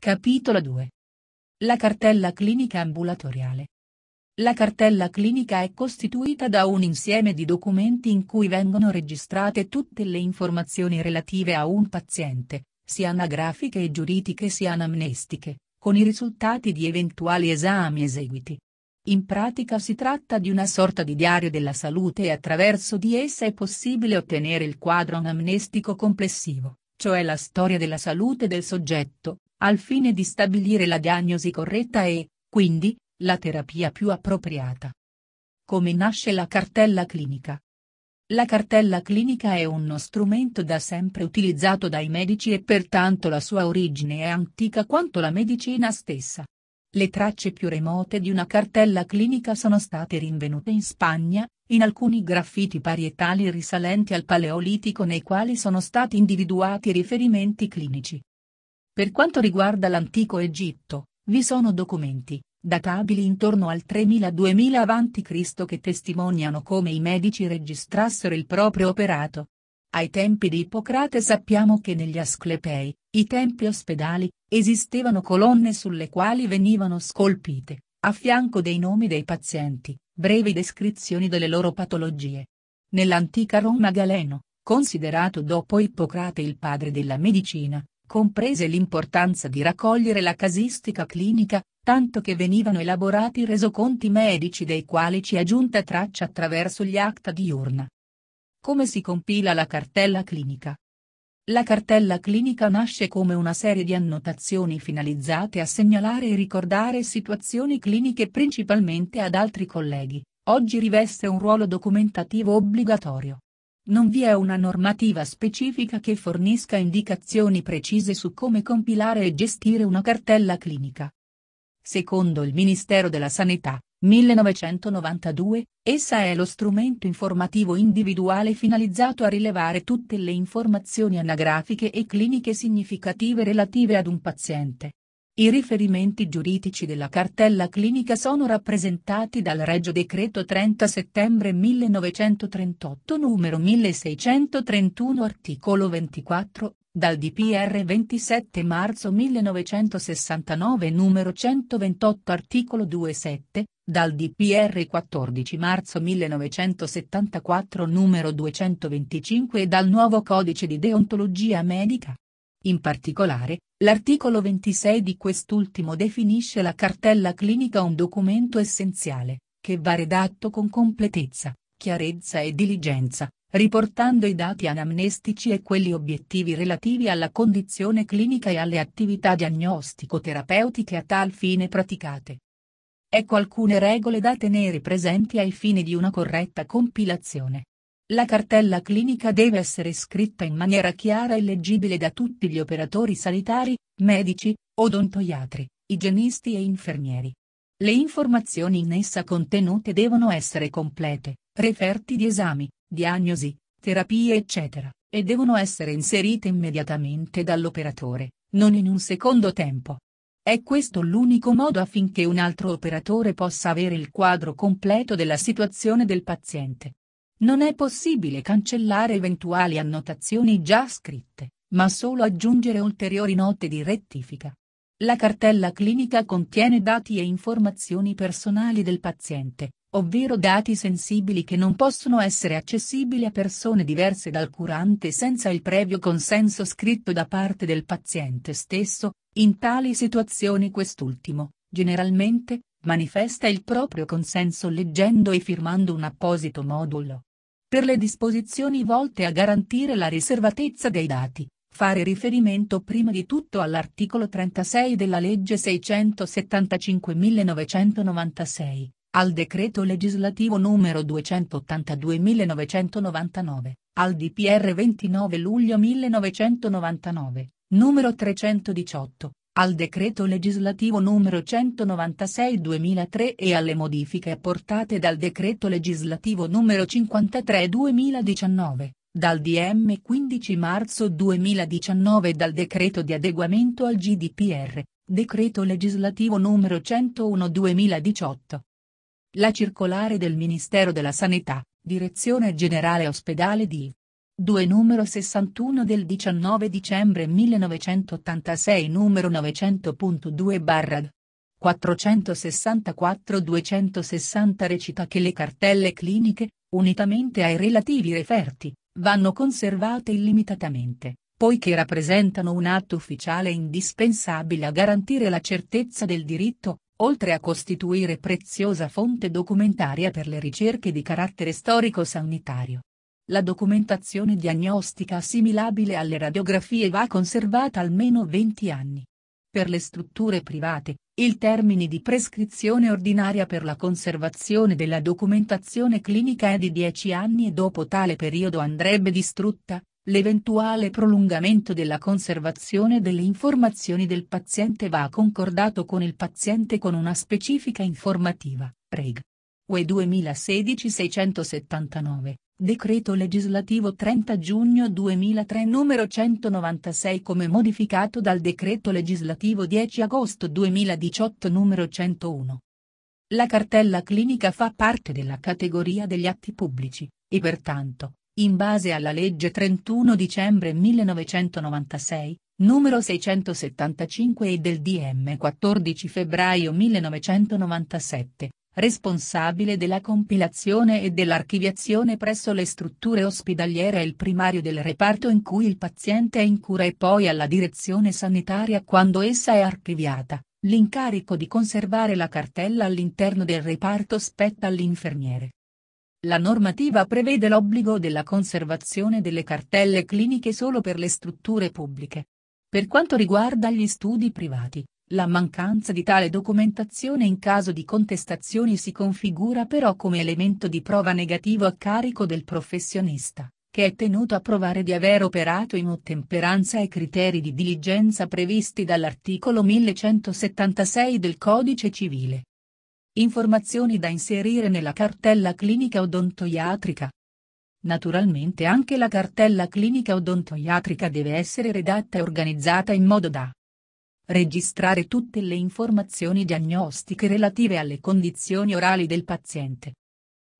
Capitolo 2. La cartella clinica ambulatoriale. La cartella clinica è costituita da un insieme di documenti in cui vengono registrate tutte le informazioni relative a un paziente, sia anagrafiche e giuridiche sia anamnestiche, con i risultati di eventuali esami eseguiti. In pratica si tratta di una sorta di diario della salute e attraverso di essa è possibile ottenere il quadro anamnestico complessivo, cioè la storia della salute del soggetto, al fine di stabilire la diagnosi corretta e, quindi, la terapia più appropriata. Come nasce la cartella clinica? La cartella clinica è uno strumento da sempre utilizzato dai medici e pertanto la sua origine è antica quanto la medicina stessa. Le tracce più remote di una cartella clinica sono state rinvenute in Spagna, in alcuni graffiti parietali risalenti al Paleolitico nei quali sono stati individuati riferimenti clinici. Per quanto riguarda l'antico Egitto, vi sono documenti, databili intorno al 3000-2000 a.C. che testimoniano come i medici registrassero il proprio operato. Ai tempi di Ippocrate sappiamo che negli Asclepei, i tempi ospedali, esistevano colonne sulle quali venivano scolpite, a fianco dei nomi dei pazienti, brevi descrizioni delle loro patologie. Nell'antica Roma Galeno, considerato dopo Ippocrate il padre della medicina, comprese l'importanza di raccogliere la casistica clinica, tanto che venivano elaborati resoconti medici dei quali ci è giunta traccia attraverso gli acta di urna. Come si compila la cartella clinica? La cartella clinica nasce come una serie di annotazioni finalizzate a segnalare e ricordare situazioni cliniche principalmente ad altri colleghi, oggi riveste un ruolo documentativo obbligatorio. Non vi è una normativa specifica che fornisca indicazioni precise su come compilare e gestire una cartella clinica. Secondo il Ministero della Sanità, 1992, essa è lo strumento informativo individuale finalizzato a rilevare tutte le informazioni anagrafiche e cliniche significative relative ad un paziente, i riferimenti giuridici della cartella clinica sono rappresentati dal Regio Decreto 30 settembre 1938 numero 1631 articolo 24, dal DPR 27 marzo 1969 numero 128 articolo 27, dal DPR 14 marzo 1974 numero 225 e dal nuovo codice di deontologia medica. In particolare, l'articolo 26 di quest'ultimo definisce la cartella clinica un documento essenziale, che va redatto con completezza, chiarezza e diligenza, riportando i dati anamnestici e quelli obiettivi relativi alla condizione clinica e alle attività diagnostico-terapeutiche a tal fine praticate. Ecco alcune regole da tenere presenti ai fini di una corretta compilazione. La cartella clinica deve essere scritta in maniera chiara e leggibile da tutti gli operatori sanitari, medici, odontoiatri, igienisti e infermieri. Le informazioni in essa contenute devono essere complete, referti di esami, diagnosi, terapie eccetera, e devono essere inserite immediatamente dall'operatore, non in un secondo tempo. È questo l'unico modo affinché un altro operatore possa avere il quadro completo della situazione del paziente. Non è possibile cancellare eventuali annotazioni già scritte, ma solo aggiungere ulteriori note di rettifica. La cartella clinica contiene dati e informazioni personali del paziente, ovvero dati sensibili che non possono essere accessibili a persone diverse dal curante senza il previo consenso scritto da parte del paziente stesso, in tali situazioni quest'ultimo, generalmente, manifesta il proprio consenso leggendo e firmando un apposito modulo per le disposizioni volte a garantire la riservatezza dei dati, fare riferimento prima di tutto all'articolo 36 della legge 675-1996, al decreto legislativo numero 282-1999, al DPR 29 luglio 1999, numero 318, al decreto legislativo n. 196 2003 e alle modifiche apportate dal decreto legislativo n. 53 2019, dal DM 15 marzo 2019 e dal decreto di adeguamento al GDPR, decreto legislativo n. 101 2018. La circolare del Ministero della Sanità, Direzione Generale Ospedale di 2 numero 61 del 19 dicembre 1986 numero 900.2 barra 464 260 recita che le cartelle cliniche, unitamente ai relativi referti, vanno conservate illimitatamente, poiché rappresentano un atto ufficiale indispensabile a garantire la certezza del diritto, oltre a costituire preziosa fonte documentaria per le ricerche di carattere storico-sanitario. La documentazione diagnostica assimilabile alle radiografie va conservata almeno 20 anni. Per le strutture private, il termine di prescrizione ordinaria per la conservazione della documentazione clinica è di 10 anni e dopo tale periodo andrebbe distrutta, l'eventuale prolungamento della conservazione delle informazioni del paziente va concordato con il paziente con una specifica informativa, PREG. UE 2016-679, Decreto legislativo 30 giugno 2003 numero 196 come modificato dal decreto legislativo 10 agosto 2018 numero 101. La cartella clinica fa parte della categoria degli atti pubblici, e pertanto, in base alla legge 31 dicembre 1996, numero 675 e del DM 14 febbraio 1997, responsabile della compilazione e dell'archiviazione presso le strutture ospedaliere e il primario del reparto in cui il paziente è in cura e poi alla direzione sanitaria quando essa è archiviata. L'incarico di conservare la cartella all'interno del reparto spetta all'infermiere. La normativa prevede l'obbligo della conservazione delle cartelle cliniche solo per le strutture pubbliche. Per quanto riguarda gli studi privati, la mancanza di tale documentazione in caso di contestazioni si configura però come elemento di prova negativo a carico del professionista, che è tenuto a provare di aver operato in ottemperanza ai criteri di diligenza previsti dall'articolo 1176 del Codice Civile. Informazioni da inserire nella cartella clinica odontoiatrica. Naturalmente anche la cartella clinica odontoiatrica deve essere redatta e organizzata in modo da registrare tutte le informazioni diagnostiche relative alle condizioni orali del paziente.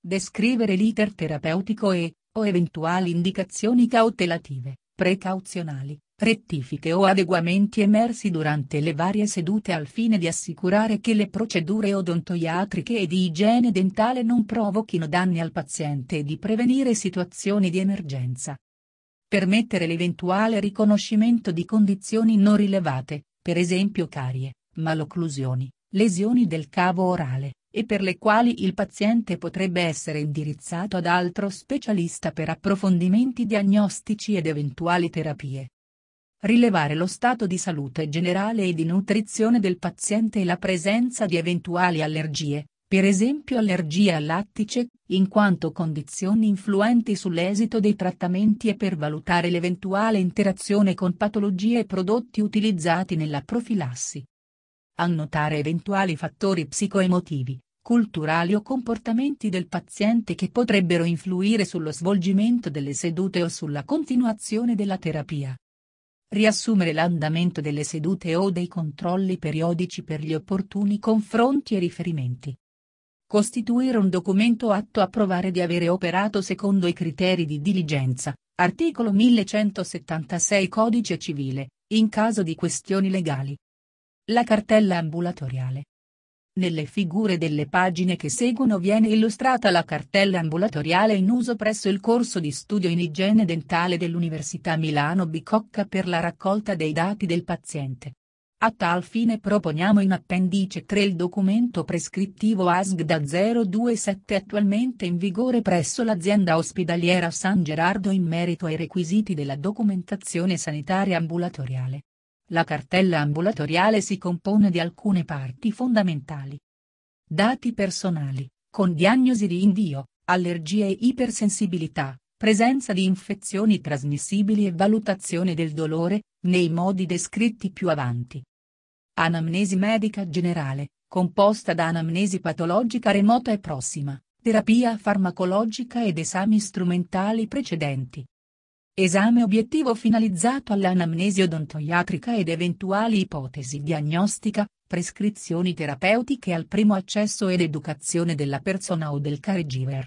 Descrivere l'iter terapeutico e, o eventuali indicazioni cautelative, precauzionali, rettifiche o adeguamenti emersi durante le varie sedute al fine di assicurare che le procedure odontoiatriche e di igiene dentale non provochino danni al paziente e di prevenire situazioni di emergenza. Permettere l'eventuale riconoscimento di condizioni non rilevate, per esempio carie, malocclusioni, lesioni del cavo orale, e per le quali il paziente potrebbe essere indirizzato ad altro specialista per approfondimenti diagnostici ed eventuali terapie. Rilevare lo stato di salute generale e di nutrizione del paziente e la presenza di eventuali allergie, per esempio allergie al lattice, in quanto condizioni influenti sull'esito dei trattamenti e per valutare l'eventuale interazione con patologie e prodotti utilizzati nella profilassi. Annotare eventuali fattori psicoemotivi, culturali o comportamenti del paziente che potrebbero influire sullo svolgimento delle sedute o sulla continuazione della terapia. Riassumere l'andamento delle sedute o dei controlli periodici per gli opportuni confronti e riferimenti costituire un documento atto a provare di avere operato secondo i criteri di diligenza, articolo 1176 Codice Civile, in caso di questioni legali. La cartella ambulatoriale. Nelle figure delle pagine che seguono viene illustrata la cartella ambulatoriale in uso presso il corso di studio in igiene dentale dell'Università Milano Bicocca per la raccolta dei dati del paziente. A tal fine proponiamo in appendice 3 il documento prescrittivo ASG da 027 attualmente in vigore presso l'azienda ospedaliera San Gerardo in merito ai requisiti della documentazione sanitaria ambulatoriale. La cartella ambulatoriale si compone di alcune parti fondamentali. Dati personali, con diagnosi di invio, allergie e ipersensibilità, presenza di infezioni trasmissibili e valutazione del dolore, nei modi descritti più avanti. Anamnesi medica generale, composta da anamnesi patologica remota e prossima, terapia farmacologica ed esami strumentali precedenti. Esame obiettivo finalizzato all'anamnesi odontoiatrica ed eventuali ipotesi diagnostica, prescrizioni terapeutiche al primo accesso ed educazione della persona o del caregiver.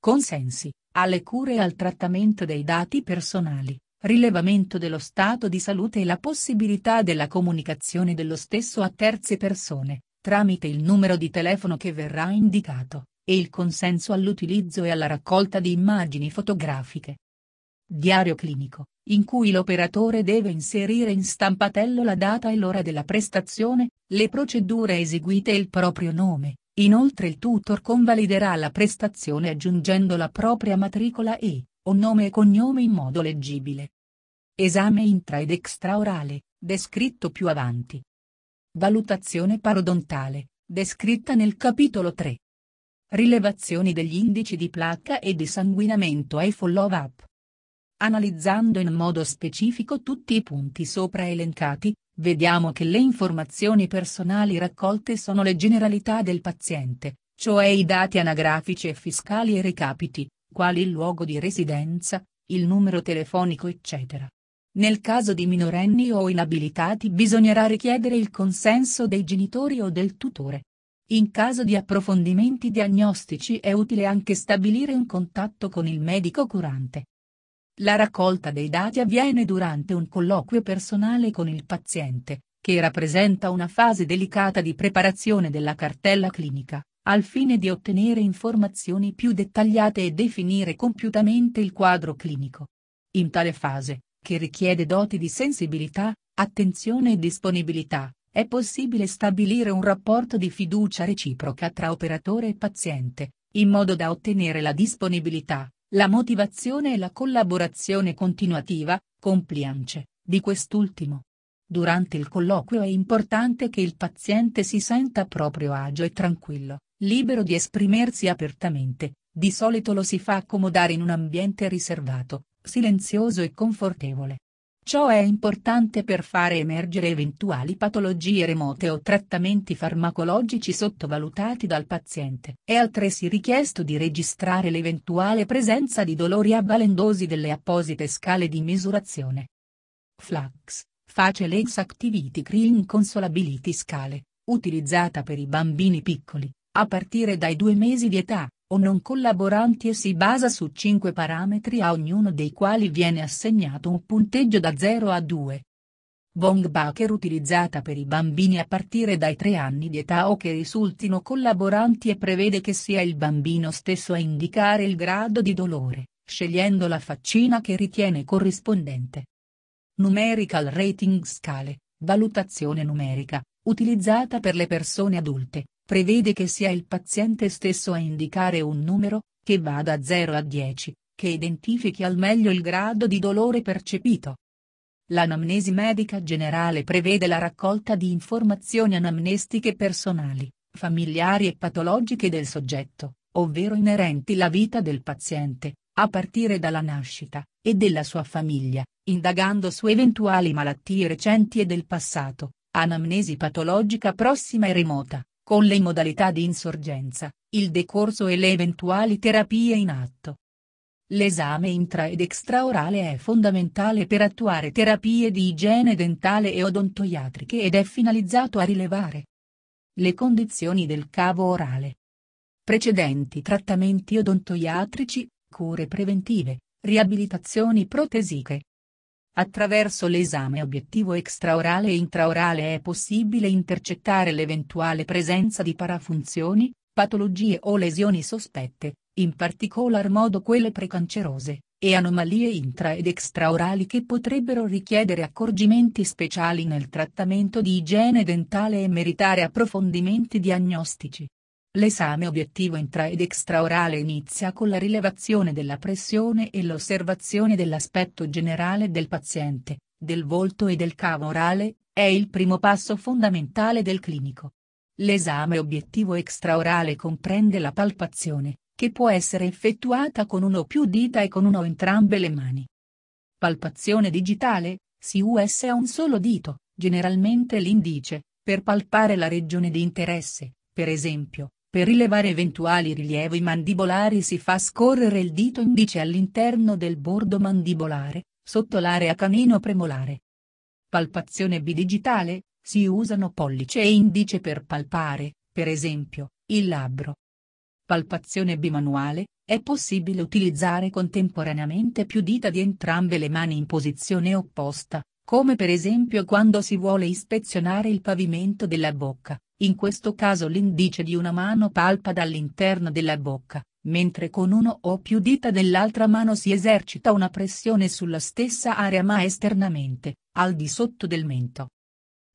Consensi, alle cure e al trattamento dei dati personali, rilevamento dello stato di salute e la possibilità della comunicazione dello stesso a terze persone, tramite il numero di telefono che verrà indicato, e il consenso all'utilizzo e alla raccolta di immagini fotografiche. Diario clinico, in cui l'operatore deve inserire in stampatello la data e l'ora della prestazione, le procedure eseguite e il proprio nome, Inoltre il tutor convaliderà la prestazione aggiungendo la propria matricola e, o nome e cognome in modo leggibile. Esame intra ed extraorale, descritto più avanti. Valutazione parodontale, descritta nel capitolo 3. Rilevazioni degli indici di placca e di sanguinamento ai follow-up. Analizzando in modo specifico tutti i punti sopra elencati, vediamo che le informazioni personali raccolte sono le generalità del paziente, cioè i dati anagrafici e fiscali e recapiti, quali il luogo di residenza, il numero telefonico eccetera. Nel caso di minorenni o inabilitati bisognerà richiedere il consenso dei genitori o del tutore. In caso di approfondimenti diagnostici è utile anche stabilire un contatto con il medico curante. La raccolta dei dati avviene durante un colloquio personale con il paziente, che rappresenta una fase delicata di preparazione della cartella clinica, al fine di ottenere informazioni più dettagliate e definire compiutamente il quadro clinico. In tale fase, che richiede doti di sensibilità, attenzione e disponibilità, è possibile stabilire un rapporto di fiducia reciproca tra operatore e paziente, in modo da ottenere la disponibilità, la motivazione e la collaborazione continuativa, compliance, di quest'ultimo. Durante il colloquio è importante che il paziente si senta a proprio agio e tranquillo, libero di esprimersi apertamente, di solito lo si fa accomodare in un ambiente riservato, silenzioso e confortevole. Ciò è importante per fare emergere eventuali patologie remote o trattamenti farmacologici sottovalutati dal paziente. È altresì richiesto di registrare l'eventuale presenza di dolori avvalendosi delle apposite scale di misurazione. Flax, Face Legs Activity Cream Consolability Scale, utilizzata per i bambini piccoli, a partire dai due mesi di età o non collaboranti e si basa su 5 parametri a ognuno dei quali viene assegnato un punteggio da 0 a 2. Bong Baker utilizzata per i bambini a partire dai 3 anni di età o che risultino collaboranti e prevede che sia il bambino stesso a indicare il grado di dolore, scegliendo la faccina che ritiene corrispondente. Numerical Rating Scale, valutazione numerica, utilizzata per le persone adulte, prevede che sia il paziente stesso a indicare un numero, che va da 0 a 10, che identifichi al meglio il grado di dolore percepito. L'anamnesi medica generale prevede la raccolta di informazioni anamnestiche personali, familiari e patologiche del soggetto, ovvero inerenti alla vita del paziente, a partire dalla nascita, e della sua famiglia, indagando su eventuali malattie recenti e del passato, anamnesi patologica prossima e remota, con le modalità di insorgenza, il decorso e le eventuali terapie in atto. L'esame intra ed extraorale è fondamentale per attuare terapie di igiene dentale e odontoiatriche ed è finalizzato a rilevare le condizioni del cavo orale. Precedenti trattamenti odontoiatrici, cure preventive, riabilitazioni protesiche, Attraverso l'esame obiettivo extraorale e intraorale è possibile intercettare l'eventuale presenza di parafunzioni, patologie o lesioni sospette, in particolar modo quelle precancerose, e anomalie intra ed extraorali che potrebbero richiedere accorgimenti speciali nel trattamento di igiene dentale e meritare approfondimenti diagnostici. L'esame obiettivo intra ed extraorale inizia con la rilevazione della pressione e l'osservazione dell'aspetto generale del paziente, del volto e del cavo orale, è il primo passo fondamentale del clinico. L'esame obiettivo extraorale comprende la palpazione, che può essere effettuata con uno o più dita e con uno o entrambe le mani. Palpazione digitale, si usa un solo dito, generalmente l'indice, per palpare la regione di interesse, per esempio, per rilevare eventuali rilievi mandibolari si fa scorrere il dito indice all'interno del bordo mandibolare, sotto l'area canino-premolare. Palpazione bidigitale, si usano pollice e indice per palpare, per esempio, il labbro. Palpazione bimanuale, è possibile utilizzare contemporaneamente più dita di entrambe le mani in posizione opposta, come per esempio quando si vuole ispezionare il pavimento della bocca in questo caso l'indice di una mano palpa dall'interno della bocca, mentre con uno o più dita dell'altra mano si esercita una pressione sulla stessa area ma esternamente, al di sotto del mento.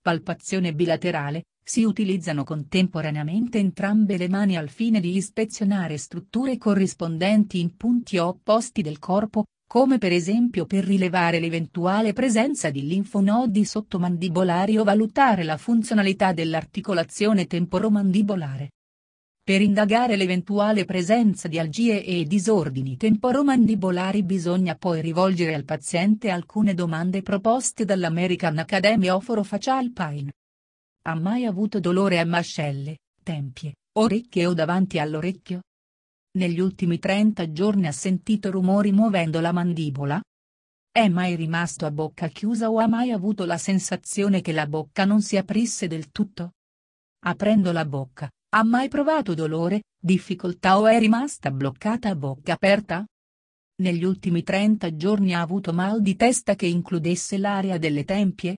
Palpazione bilaterale, si utilizzano contemporaneamente entrambe le mani al fine di ispezionare strutture corrispondenti in punti opposti del corpo, come per esempio per rilevare l'eventuale presenza di linfonodi sottomandibolari o valutare la funzionalità dell'articolazione temporomandibolare. Per indagare l'eventuale presenza di algie e disordini temporomandibolari bisogna poi rivolgere al paziente alcune domande proposte dall'American Academy of Orofacial Pain. Ha mai avuto dolore a mascelle, tempie, orecchie o davanti all'orecchio? negli ultimi 30 giorni ha sentito rumori muovendo la mandibola? È mai rimasto a bocca chiusa o ha mai avuto la sensazione che la bocca non si aprisse del tutto? Aprendo la bocca, ha mai provato dolore, difficoltà o è rimasta bloccata a bocca aperta? Negli ultimi 30 giorni ha avuto mal di testa che includesse l'area delle tempie?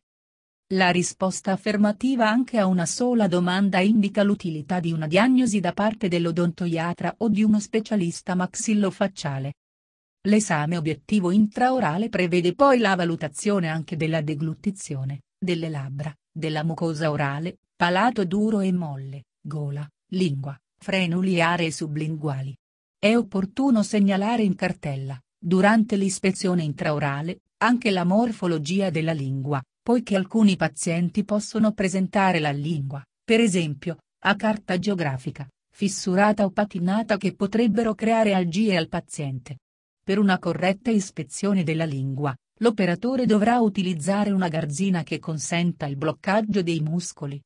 La risposta affermativa anche a una sola domanda indica l'utilità di una diagnosi da parte dell'odontoiatra o di uno specialista maxillofacciale. L'esame obiettivo intraorale prevede poi la valutazione anche della deglutizione, delle labbra, della mucosa orale, palato duro e molle, gola, lingua, frenuli e aree sublinguali. È opportuno segnalare in cartella, durante l'ispezione intraorale, anche la morfologia della lingua, poiché alcuni pazienti possono presentare la lingua, per esempio, a carta geografica, fissurata o patinata che potrebbero creare algie al paziente. Per una corretta ispezione della lingua, l'operatore dovrà utilizzare una garzina che consenta il bloccaggio dei muscoli,